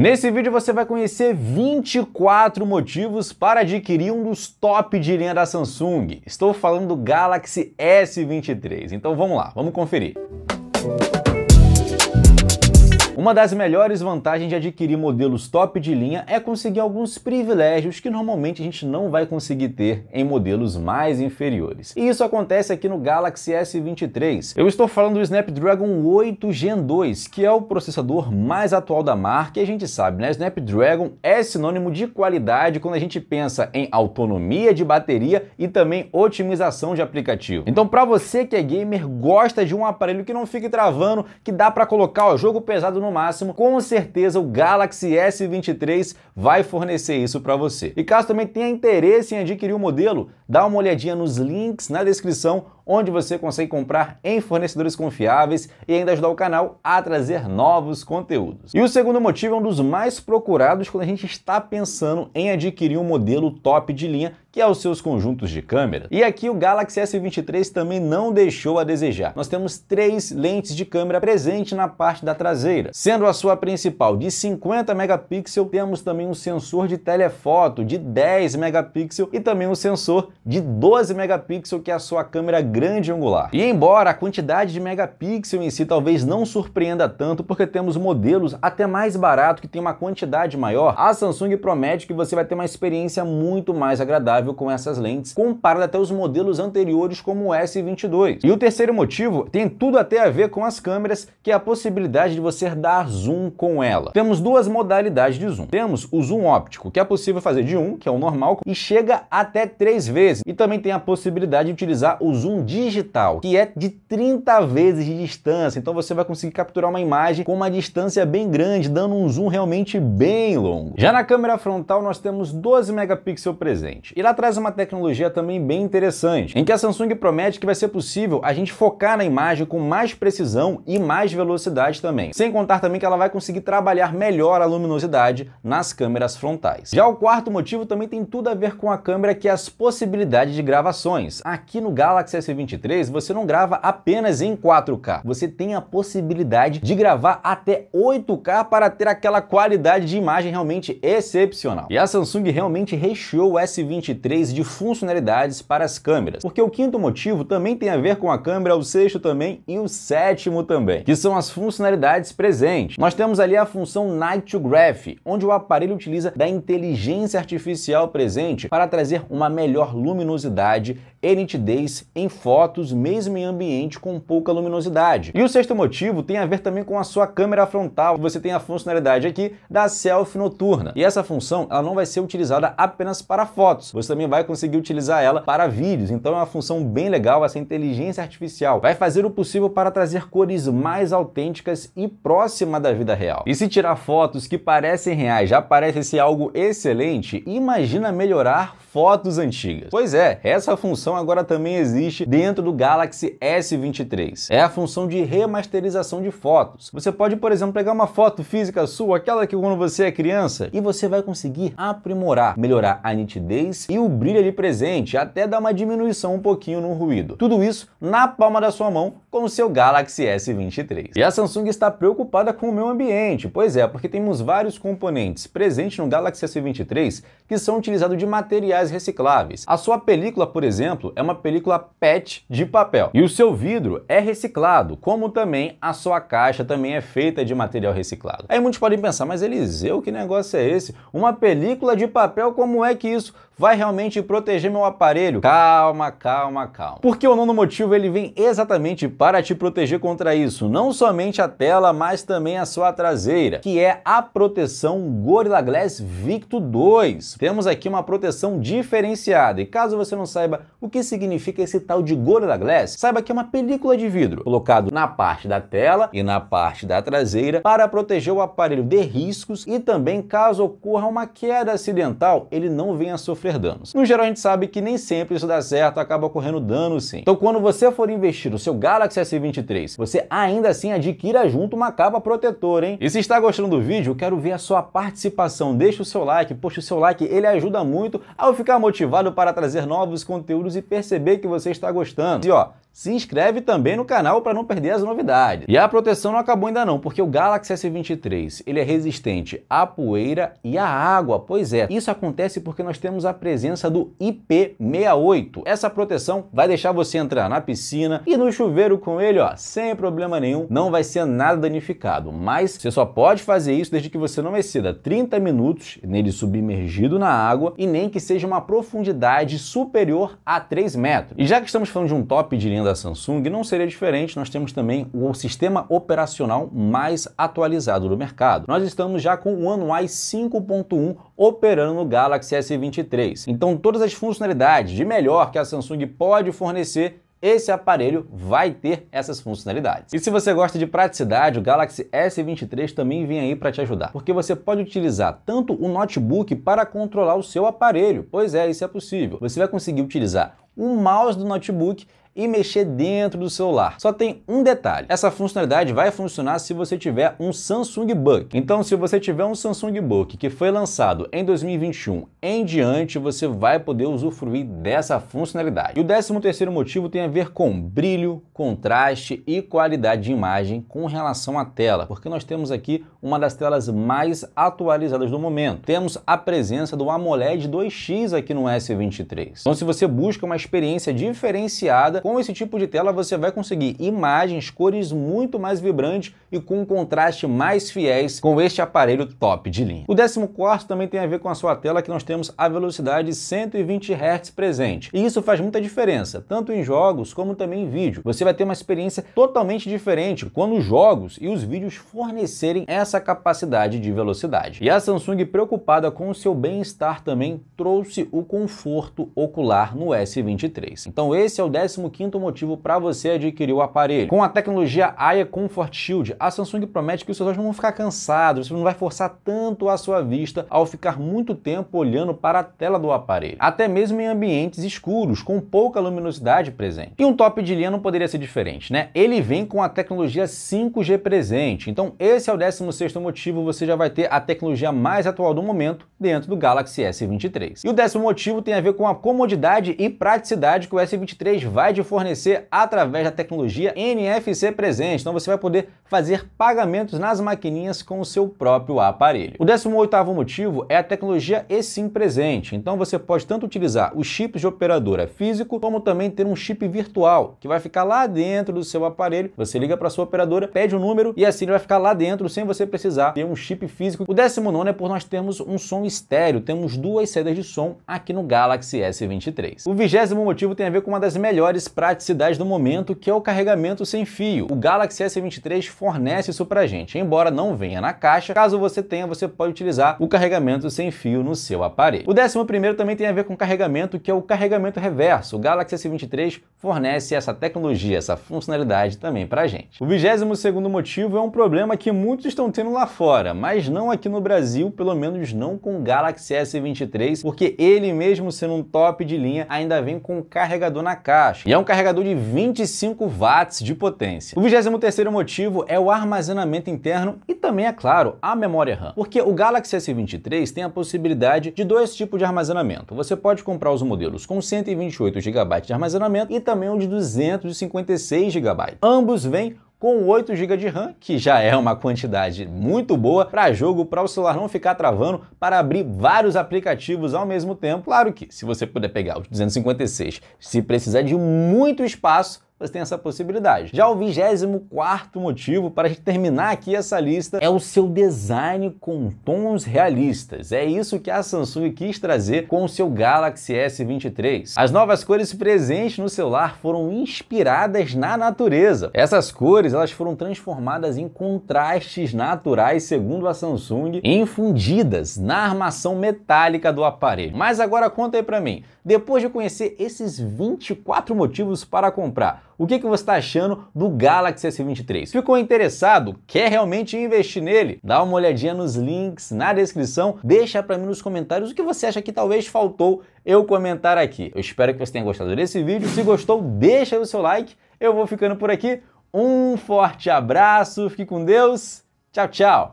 Nesse vídeo você vai conhecer 24 motivos para adquirir um dos top de linha da Samsung. Estou falando do Galaxy S23, então vamos lá, vamos conferir. Uma das melhores vantagens de adquirir modelos top de linha é conseguir alguns privilégios que normalmente a gente não vai conseguir ter em modelos mais inferiores. E isso acontece aqui no Galaxy S23. Eu estou falando do Snapdragon 8 Gen 2, que é o processador mais atual da marca e a gente sabe, né? Snapdragon é sinônimo de qualidade quando a gente pensa em autonomia de bateria e também otimização de aplicativo. Então, para você que é gamer, gosta de um aparelho que não fique travando, que dá para colocar o jogo pesado no no máximo, com certeza o Galaxy S23 vai fornecer isso para você. E caso também tenha interesse em adquirir o modelo, dá uma olhadinha nos links na descrição onde você consegue comprar em fornecedores confiáveis e ainda ajudar o canal a trazer novos conteúdos. E o segundo motivo é um dos mais procurados quando a gente está pensando em adquirir um modelo top de linha que é os seus conjuntos de câmera. E aqui o Galaxy S23 também não deixou a desejar. Nós temos três lentes de câmera presente na parte da traseira. Sendo a sua principal de 50 megapixels, temos também um sensor de telefoto de 10 megapixels e também um sensor de 12 megapixels que é a sua câmera grande grande angular. E embora a quantidade de megapixel em si talvez não surpreenda tanto, porque temos modelos até mais barato que tem uma quantidade maior, a Samsung promete que você vai ter uma experiência muito mais agradável com essas lentes, comparada até os modelos anteriores como o S22. E o terceiro motivo tem tudo até a ver com as câmeras, que é a possibilidade de você dar zoom com ela. Temos duas modalidades de zoom. Temos o zoom óptico, que é possível fazer de um, que é o normal, e chega até três vezes. E também tem a possibilidade de utilizar o zoom digital, que é de 30 vezes de distância. Então você vai conseguir capturar uma imagem com uma distância bem grande, dando um zoom realmente bem longo. Já na câmera frontal nós temos 12 megapixels presente. E lá traz uma tecnologia também bem interessante, em que a Samsung promete que vai ser possível a gente focar na imagem com mais precisão e mais velocidade também. Sem contar também que ela vai conseguir trabalhar melhor a luminosidade nas câmeras frontais. Já o quarto motivo também tem tudo a ver com a câmera, que é as possibilidades de gravações. Aqui no Galaxy S S23, você não grava apenas em 4K. Você tem a possibilidade de gravar até 8K para ter aquela qualidade de imagem realmente excepcional. E a Samsung realmente recheou o S23 de funcionalidades para as câmeras, porque o quinto motivo também tem a ver com a câmera, o sexto também e o sétimo também, que são as funcionalidades presentes. Nós temos ali a função Night to Graph, onde o aparelho utiliza da inteligência artificial presente para trazer uma melhor luminosidade e nitidez em fotos mesmo em ambiente com pouca luminosidade. E o sexto motivo tem a ver também com a sua câmera frontal. Você tem a funcionalidade aqui da selfie noturna. E essa função ela não vai ser utilizada apenas para fotos. Você também vai conseguir utilizar ela para vídeos. Então é uma função bem legal essa inteligência artificial. Vai fazer o possível para trazer cores mais autênticas e próxima da vida real. E se tirar fotos que parecem reais já parece ser algo excelente, imagina melhorar fotos antigas. Pois é, essa função agora também existe dentro do Galaxy S23. É a função de remasterização de fotos. Você pode, por exemplo, pegar uma foto física sua, aquela que quando você é criança, e você vai conseguir aprimorar, melhorar a nitidez e o brilho ali presente, até dar uma diminuição um pouquinho no ruído. Tudo isso na palma da sua mão com o seu Galaxy S23. E a Samsung está preocupada com o meio ambiente, pois é, porque temos vários componentes presentes no Galaxy S23 que são utilizados de materiais recicláveis. A sua película, por exemplo, é uma película PET PET de papel. E o seu vidro é reciclado, como também a sua caixa também é feita de material reciclado. Aí muitos podem pensar, mas Eliseu, que negócio é esse? Uma película de papel, como é que isso vai realmente proteger meu aparelho? Calma, calma, calma. Porque o nono motivo ele vem exatamente para te proteger contra isso, não somente a tela, mas também a sua traseira, que é a proteção Gorilla Glass Victo 2. Temos aqui uma proteção diferenciada e caso você não saiba o que significa esse tal de de Gorilla Glass, saiba que é uma película de vidro colocado na parte da tela e na parte da traseira para proteger o aparelho de riscos e também caso ocorra uma queda acidental, ele não venha a sofrer danos. No geral a gente sabe que nem sempre isso dá certo, acaba ocorrendo dano sim. Então quando você for investir no seu Galaxy S23, você ainda assim adquira junto uma capa protetora, hein? E se está gostando do vídeo, eu quero ver a sua participação. Deixa o seu like, poxa, o seu like ele ajuda muito ao ficar motivado para trazer novos conteúdos e perceber que você está gostando gostando. E ó, se inscreve também no canal para não perder as novidades. E a proteção não acabou ainda não, porque o Galaxy S23 ele é resistente à poeira e à água. Pois é, isso acontece porque nós temos a presença do IP68. Essa proteção vai deixar você entrar na piscina e no chuveiro com ele, ó, sem problema nenhum. Não vai ser nada danificado, mas você só pode fazer isso desde que você não exceda 30 minutos nele submergido na água e nem que seja uma profundidade superior a 3 metros. E já que estamos falando de um top de linha linha da Samsung, não seria diferente, nós temos também o sistema operacional mais atualizado do mercado. Nós estamos já com o One UI 5.1 operando no Galaxy S23. Então todas as funcionalidades de melhor que a Samsung pode fornecer esse aparelho vai ter essas funcionalidades. E se você gosta de praticidade, o Galaxy S23 também vem aí para te ajudar, porque você pode utilizar tanto o notebook para controlar o seu aparelho. Pois é, isso é possível. Você vai conseguir utilizar o mouse do notebook e mexer dentro do celular. Só tem um detalhe, essa funcionalidade vai funcionar se você tiver um Samsung Book. Então se você tiver um Samsung Book que foi lançado em 2021 em diante, você vai poder usufruir dessa funcionalidade. E o décimo terceiro motivo tem a ver com brilho, contraste e qualidade de imagem com relação à tela, porque nós temos aqui uma das telas mais atualizadas do momento. Temos a presença do AMOLED 2X aqui no S23. Então se você busca uma experiência diferenciada, com esse tipo de tela você vai conseguir imagens, cores muito mais vibrantes e com um contraste mais fiéis com este aparelho top de linha. O 14 também tem a ver com a sua tela que nós temos a velocidade 120 Hz presente. E isso faz muita diferença, tanto em jogos como também em vídeo. Você vai ter uma experiência totalmente diferente quando os jogos e os vídeos fornecerem essa capacidade de velocidade. E a Samsung, preocupada com o seu bem-estar também, trouxe o conforto ocular no S23. Então esse é o quinto motivo para você adquirir o aparelho. Com a tecnologia Aya Comfort Shield, a Samsung promete que os seus olhos não vão ficar cansados, você não vai forçar tanto a sua vista ao ficar muito tempo olhando para a tela do aparelho, até mesmo em ambientes escuros, com pouca luminosidade presente. E um top de linha não poderia ser diferente, né? Ele vem com a tecnologia 5G presente, então esse é o 16 sexto motivo, você já vai ter a tecnologia mais atual do momento dentro do Galaxy S23. E o décimo motivo tem a ver com a comodidade e praticidade que o S23 vai de pode fornecer através da tecnologia NFC presente, então você vai poder fazer pagamentos nas maquininhas com o seu próprio aparelho. O 18º motivo é a tecnologia eSIM presente, então você pode tanto utilizar os chips de operadora físico, como também ter um chip virtual, que vai ficar lá dentro do seu aparelho, você liga para sua operadora, pede o um número e assim ele vai ficar lá dentro sem você precisar ter um chip físico. O 19 é por nós termos um som estéreo, temos duas saídas de som aqui no Galaxy S23. O vigésimo motivo tem a ver com uma das melhores praticidade do momento, que é o carregamento sem fio. O Galaxy S23 fornece isso pra gente, embora não venha na caixa, caso você tenha, você pode utilizar o carregamento sem fio no seu aparelho. O 11 também tem a ver com carregamento, que é o carregamento reverso. O Galaxy S23 fornece essa tecnologia, essa funcionalidade também pra gente. O 22 segundo motivo é um problema que muitos estão tendo lá fora, mas não aqui no Brasil, pelo menos não com o Galaxy S23, porque ele mesmo sendo um top de linha, ainda vem com carregador na caixa. E é um carregador de 25 watts de potência. O 23º motivo é o armazenamento interno e também, é claro, a memória RAM. Porque o Galaxy S23 tem a possibilidade de dois tipos de armazenamento. Você pode comprar os modelos com 128 GB de armazenamento e também o de 256 GB. Ambos vêm com 8 GB de RAM, que já é uma quantidade muito boa para jogo, para o celular não ficar travando, para abrir vários aplicativos ao mesmo tempo. Claro que se você puder pegar os 256, se precisar de muito espaço, você tem essa possibilidade. Já o 24 motivo para a gente terminar aqui essa lista é o seu design com tons realistas. É isso que a Samsung quis trazer com o seu Galaxy S23. As novas cores presentes no celular foram inspiradas na natureza. Essas cores elas foram transformadas em contrastes naturais, segundo a Samsung, infundidas na armação metálica do aparelho. Mas agora conta aí para mim, depois de conhecer esses 24 motivos para comprar, o que, que você está achando do Galaxy S23? Ficou interessado? Quer realmente investir nele? Dá uma olhadinha nos links na descrição, deixa para mim nos comentários o que você acha que talvez faltou eu comentar aqui. Eu espero que você tenha gostado desse vídeo. Se gostou, deixa o seu like. Eu vou ficando por aqui. Um forte abraço, fique com Deus. Tchau, tchau.